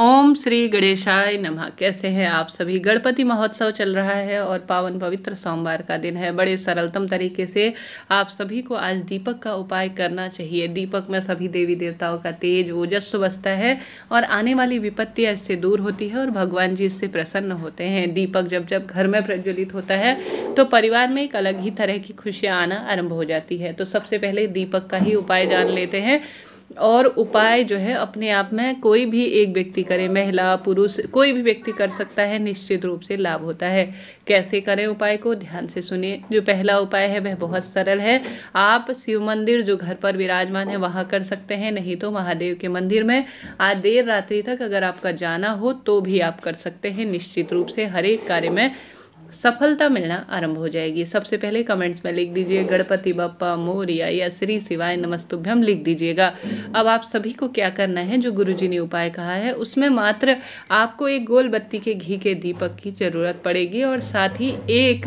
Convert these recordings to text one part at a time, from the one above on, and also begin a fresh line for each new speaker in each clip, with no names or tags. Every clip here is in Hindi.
ओम श्री गणेशाय नमः कैसे हैं आप सभी गणपति महोत्सव चल रहा है और पावन पवित्र सोमवार का दिन है बड़े सरलतम तरीके से आप सभी को आज दीपक का उपाय करना चाहिए दीपक में सभी देवी देवताओं का तेज ओजस्व बसता है और आने वाली विपत्तियाँ इससे दूर होती है और भगवान जी इससे प्रसन्न होते हैं दीपक जब जब घर में प्रज्वलित होता है तो परिवार में एक अलग ही तरह की खुशियाँ आना आरम्भ हो जाती है तो सबसे पहले दीपक का ही उपाय जान लेते हैं और उपाय जो है अपने आप में कोई भी एक व्यक्ति करे महिला पुरुष कोई भी व्यक्ति कर सकता है निश्चित रूप से लाभ होता है कैसे करें उपाय को ध्यान से सुने जो पहला उपाय है वह बहुत सरल है आप शिव मंदिर जो घर पर विराजमान है वहाँ कर सकते हैं नहीं तो महादेव के मंदिर में आज देर रात्रि तक अगर आपका जाना हो तो भी आप कर सकते हैं निश्चित रूप से हर एक कार्य में सफलता मिलना आरंभ हो जाएगी सबसे पहले कमेंट्स में लिख दीजिए गणपति बप्पा मोरिया या श्री शिवाय नमस्तुभ्यम लिख दीजिएगा अब आप सभी को क्या करना है जो गुरुजी ने उपाय कहा है उसमें मात्र आपको एक गोल बत्ती के घी के दीपक की ज़रूरत पड़ेगी और साथ ही एक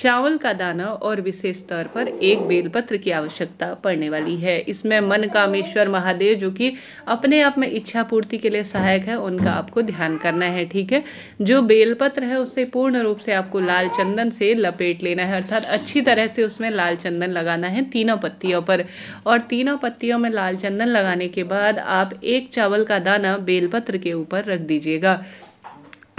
चावल का दाना और विशेष तौर पर एक बेलपत्र की आवश्यकता पड़ने वाली है इसमें मन कामेश्वर महादेव जो कि अपने आप में इच्छा पूर्ति के लिए सहायक है उनका आपको ध्यान करना है ठीक है जो बेलपत्र है उसे पूर्ण रूप से आपको लाल चंदन से लपेट लेना है अर्थात अच्छी तरह से उसमें लाल चंदन लगाना है तीनों पत्तियों पर और तीनों पत्तियों में लाल चंदन लगाने के बाद आप एक चावल का दाना बेलपत्र के ऊपर रख दीजिएगा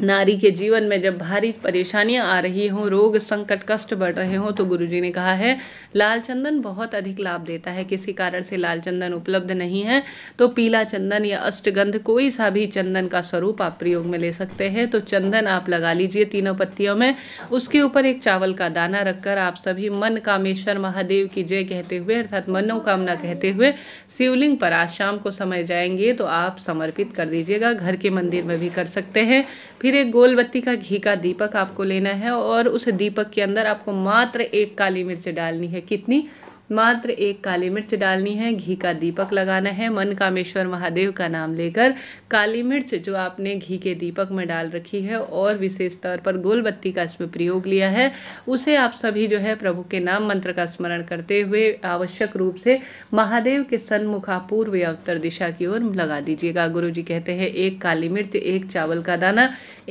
नारी के जीवन में जब भारी परेशानियां आ रही हों रोग संकट कष्ट बढ़ रहे हों तो गुरुजी ने कहा है लाल चंदन बहुत अधिक लाभ देता है किसी कारण से लाल चंदन उपलब्ध नहीं है तो पीला चंदन या अष्टगंध कोई सा भी चंदन का स्वरूप आप प्रयोग में ले सकते हैं तो चंदन आप लगा लीजिए तीनों पत्तियों में उसके ऊपर एक चावल का दाना रखकर आप सभी मन कामेश्वर महादेव की जय कहते हुए अर्थात मनोकामना कहते हुए शिवलिंग पर आज शाम को समय जाएंगे तो आप समर्पित कर दीजिएगा घर के मंदिर में भी कर सकते हैं फिर एक गोल बत्ती का घी का दीपक आपको लेना है और उस दीपक के अंदर आपको मात्र एक काली मिर्च डालनी है कितनी मात्र एक काली मिर्च डालनी है घी का दीपक लगाना है मन कामेश्वर महादेव का नाम लेकर काली मिर्च जो आपने घी के दीपक में डाल रखी है और विशेष तौर पर गोलबत्ती का इसमें प्रयोग लिया है उसे आप सभी जो है प्रभु के नाम मंत्र का स्मरण करते हुए आवश्यक रूप से महादेव के सन्मुखा पूर्व या उत्तर दिशा की ओर लगा दीजिएगा गुरु जी कहते हैं एक काली मिर्च एक चावल का दाना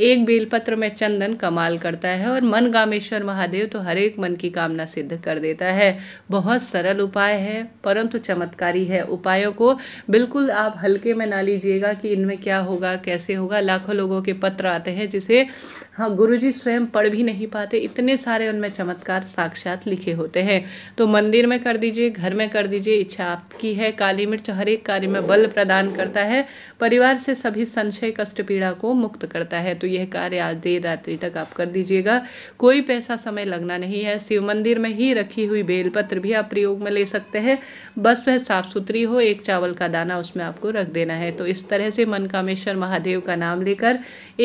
एक बेलपत्र में चंदन कमाल करता है और मन कामेश्वर महादेव तो हर एक मन की कामना सिद्ध कर देता है बहुत सरल उपाय है परंतु चमत्कारी है उपायों को बिल्कुल आप हल्के में ना लीजिएगा कि इनमें क्या होगा कैसे होगा लाखों लोगों के पत्र आते हैं जिसे हाँ गुरु स्वयं पढ़ भी नहीं पाते इतने सारे उनमें चमत्कार साक्षात लिखे होते हैं तो मंदिर में कर दीजिए घर में कर दीजिए इच्छा आपकी है काली मिर्च हर एक कार्य में बल प्रदान करता है परिवार से सभी संशय कष्ट पीड़ा को मुक्त करता है तो यह कार्य आज देर रात्रि तक आप कर दीजिएगा कोई पैसा समय लगना नहीं है शिव मंदिर में ही रखी हुई बेलपत्र भी आप प्रयोग में ले सकते हैं बस वह साफ़ सुथरी हो एक चावल का दाना उसमें आपको रख देना है तो इस तरह से मन कामेश्वर महादेव का नाम लेकर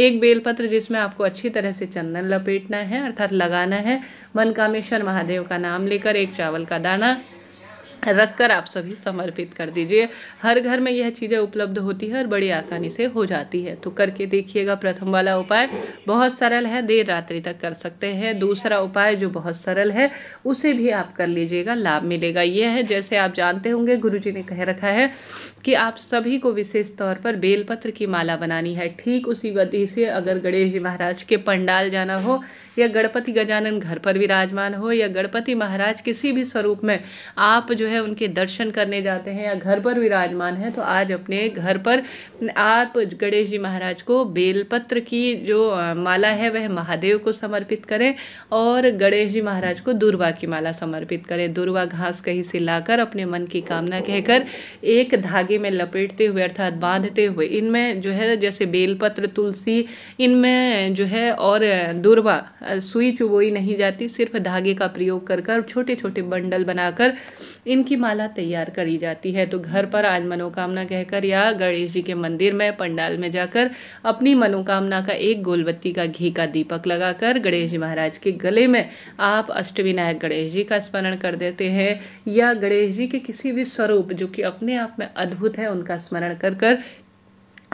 एक बेलपत्र जिसमें आपको अच्छी तरह से चंदन लपेटना है अर्थात लगाना है मन कामेश्वर महादेव का नाम लेकर एक चावल का दाना रख कर आप सभी समर्पित कर दीजिए हर घर में यह चीज़ें उपलब्ध होती है और बड़ी आसानी से हो जाती है तो करके देखिएगा प्रथम वाला उपाय बहुत सरल है देर रात्रि तक कर सकते हैं दूसरा उपाय जो बहुत सरल है उसे भी आप कर लीजिएगा लाभ मिलेगा यह है जैसे आप जानते होंगे गुरु जी ने कह रखा है कि आप सभी को विशेष तौर पर बेलपत्र की माला बनानी है ठीक उसी वधि से अगर गणेश जी महाराज के पंडाल जाना हो या गणपति गजानन घर पर विराजमान हो या गणपति महाराज किसी भी स्वरूप में आप जो है है उनके दर्शन करने जाते हैं या घर पर विराजमान है तो आज अपने घर पर आप गणेश जी महाराज को बेलपत्र की जो माला है वह महादेव को समर्पित करें और गणेश जी महाराज को दुर्वा की माला समर्पित करें दुर्वा घास कहीं से लाकर अपने मन की कामना कहकर एक धागे में लपेटते हुए अर्थात बांधते हुए इनमें जो है जैसे बेलपत्र तुलसी इनमें जो है और दुर्वा सुई चुबोई नहीं जाती सिर्फ धागे का प्रयोग कर कर छोटे छोटे बंडल बनाकर इन की माला तैयार करी जाती है तो घर पर आज मनोकामना कहकर या गणेश जी के मंदिर में पंडाल में जाकर अपनी मनोकामना का एक गोलबत्ती का घी का दीपक लगाकर गणेश जी महाराज के गले में आप अष्टविनायक गणेश जी का स्मरण कर देते हैं या गणेश जी के किसी भी स्वरूप जो कि अपने आप में अद्भुत है उनका स्मरण कर कर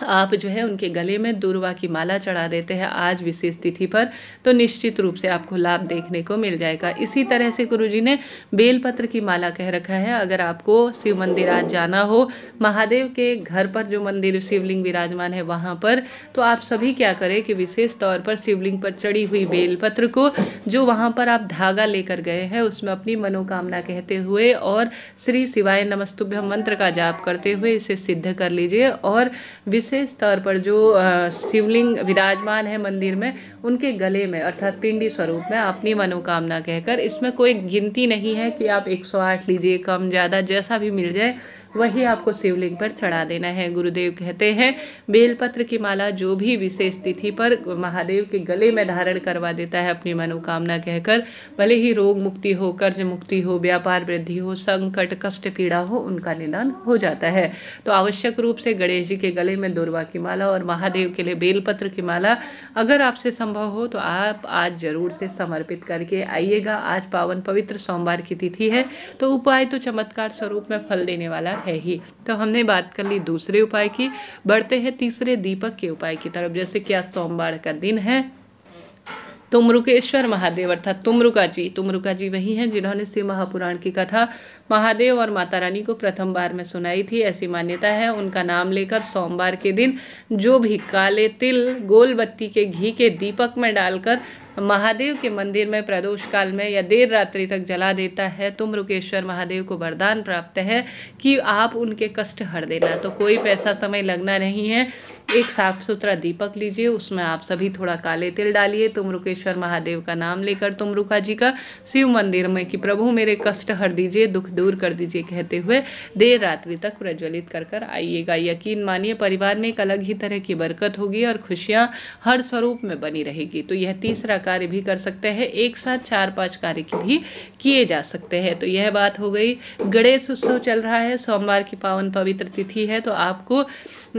आप जो है उनके गले में दुर्वा की माला चढ़ा देते हैं आज विशेष तिथि पर तो निश्चित रूप से आपको लाभ देखने को मिल जाएगा इसी तरह से गुरु जी ने बेलपत्र की माला कह रखा है अगर आपको शिव मंदिर आज जाना हो महादेव के घर पर जो मंदिर शिवलिंग विराजमान है वहाँ पर तो आप सभी क्या करें कि विशेष तौर पर शिवलिंग पर चढ़ी हुई बेलपत्र को जो वहाँ पर आप धागा लेकर गए हैं उसमें अपनी मनोकामना कहते हुए और श्री शिवाय नमस्तुभ्य मंत्र का जाप करते हुए इसे सिद्ध कर लीजिए और विशेष विशेष तौर पर जो शिवलिंग विराजमान है मंदिर में उनके गले में अर्थात पिंडी स्वरूप में अपनी मनोकामना कहकर इसमें कोई गिनती नहीं है कि आप 108 लीजिए कम ज़्यादा जैसा भी मिल जाए वही आपको शिवलिंग पर चढ़ा देना है गुरुदेव कहते हैं बेलपत्र की माला जो भी विशेष तिथि पर महादेव के गले में धारण करवा देता है अपनी मनोकामना कहकर भले ही रोग मुक्ति हो कर्ज मुक्ति हो व्यापार वृद्धि हो संकट कष्ट पीड़ा हो उनका निदान हो जाता है तो आवश्यक रूप से गणेश जी के गले में दुर्वा की माला और महादेव के लिए बेलपत्र की माला अगर आपसे संभव हो तो आप आज जरूर से समर्पित करके आइएगा आज पावन पवित्र सोमवार की तिथि है तो उपाय तो चमत्कार स्वरूप में फल देने वाला है ही तो हमने बात कर ली दूसरे उपाय की बढ़ते हैं तीसरे दीपक के उपाय की तरफ जैसे कि आज सोमवार का दिन है तुमरुकेश्वर महादेव अर्थात तुमरुका जी तुमरुका जी वही हैं जिन्होंने शिव महापुराण की कथा महादेव और माता रानी को प्रथम बार में सुनाई थी ऐसी मान्यता है उनका नाम लेकर सोमवार के दिन जो भी काले तिल गोल बत्ती के घी के दीपक में डालकर महादेव के मंदिर में प्रदोष काल में या देर रात्रि तक जला देता है तो मृगेश्वर महादेव को वरदान प्राप्त है कि आप उनके कष्ट हर देना तो कोई पैसा समय लगना नहीं है एक साफ सुथरा दीपक लीजिए उसमें आप सभी थोड़ा काले तिल डालिए तुमरुकेश्वर महादेव का नाम लेकर तुमरुका जी का शिव मंदिर में कि प्रभु मेरे कष्ट हर दीजिए दुख दूर कर दीजिए कहते हुए देर रात्रि तक प्रज्वलित कर कर आइएगा यकीन मानिए परिवार में एक अलग ही तरह की बरकत होगी और खुशियाँ हर स्वरूप में बनी रहेगी तो यह तीसरा कार्य भी कर सकते हैं एक साथ चार पांच कार्य की भी किए जा सकते हैं तो यह बात हो गई गणेश उत्सव चल रहा है सोमवार की पावन पवित्र तिथि है तो आपको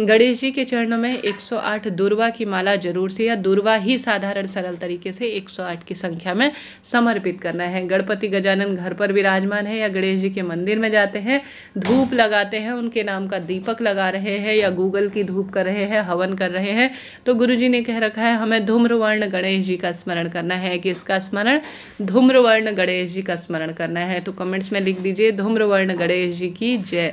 गणेश जी के चरणों में 108 दुर्वा की माला जरूर से या दुर्वा ही साधारण सरल तरीके से 108 की संख्या में समर्पित करना है गणपति गजानन घर पर विराजमान है या गणेश जी के मंदिर में जाते हैं धूप लगाते हैं उनके नाम का दीपक लगा रहे हैं या गूगल की धूप कर रहे हैं हवन कर रहे हैं तो गुरु जी ने कह रखा है हमें धूम्रवर्ण गणेश जी का स्मरण करना है कि इसका स्मरण धूम्रवर्ण गणेश जी का स्मरण करना है तो कमेंट्स में लिख दीजिए धूम्रवर्ण गणेश जी की जय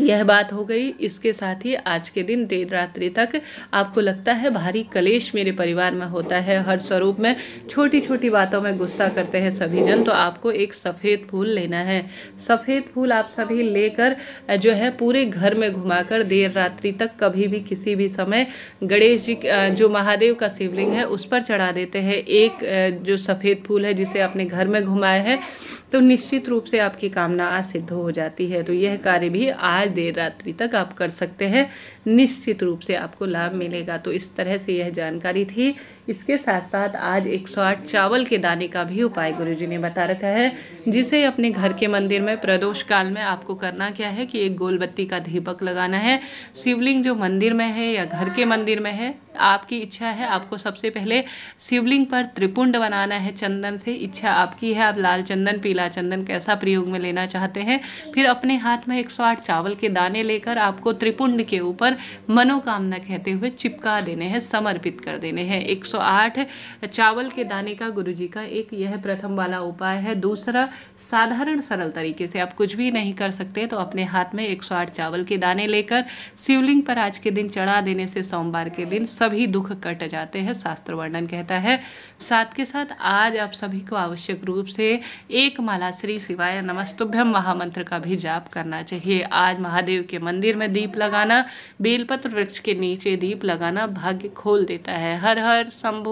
यह बात हो गई इसके साथ ही आज के दिन देर रात्रि तक आपको लगता है भारी कलेश मेरे परिवार में होता है हर स्वरूप में छोटी छोटी बातों में गुस्सा करते हैं सभी जन तो आपको एक सफ़ेद फूल लेना है सफ़ेद फूल आप सभी लेकर जो है पूरे घर में घुमाकर देर रात्रि तक कभी भी किसी भी समय गणेश जी जो महादेव का शिवलिंग है उस पर चढ़ा देते हैं एक जो सफ़ेद फूल है जिसे अपने घर में घुमाए हैं तो निश्चित रूप से आपकी कामना आज सिद्ध हो जाती है तो यह कार्य भी आज देर रात्रि तक आप कर सकते हैं निश्चित रूप से आपको लाभ मिलेगा तो इस तरह से यह जानकारी थी इसके साथ साथ आज एक चावल के दाने का भी उपाय गुरुजी ने बता रखा है जिसे अपने घर के मंदिर में प्रदोष काल में आपको करना क्या है कि एक गोलबत्ती का दीपक लगाना है शिवलिंग जो मंदिर में है या घर के मंदिर में है आपकी इच्छा है आपको सबसे पहले शिवलिंग पर त्रिपुंड बनाना है चंदन से इच्छा आपकी है आप लाल चंदन पीला चंदन कैसा प्रयोग में लेना चाहते हैं फिर अपने हाथ में आठ चावल के दाने लेकर आपको त्रिपुंड के ऊपर मनोकामना कहते हुए चिपका देने हैं समर्पित कर देने हैं 108 चावल के दाने का गुरु जी का एक यह प्रथम वाला उपाय है दूसरा साधारण सरल तरीके से आप कुछ भी नहीं कर सकते तो अपने हाथ में 108 चावल के दाने लेकर शिवलिंग पर आज के दिन चढ़ा देने से सोमवार के दिन सभी दुख कट जाते हैं शास्त्र वर्णन कहता है साथ के साथ आज आप सभी को आवश्यक रूप से एक माला श्री शिवाय नमस्तुभ्यम महामंत्र का भी जाप करना चाहिए आज महादेव के मंदिर में दीप लगाना बेलपत्र वृक्ष के नीचे दीप लगाना भाग्य खोल देता है हर हर शंभु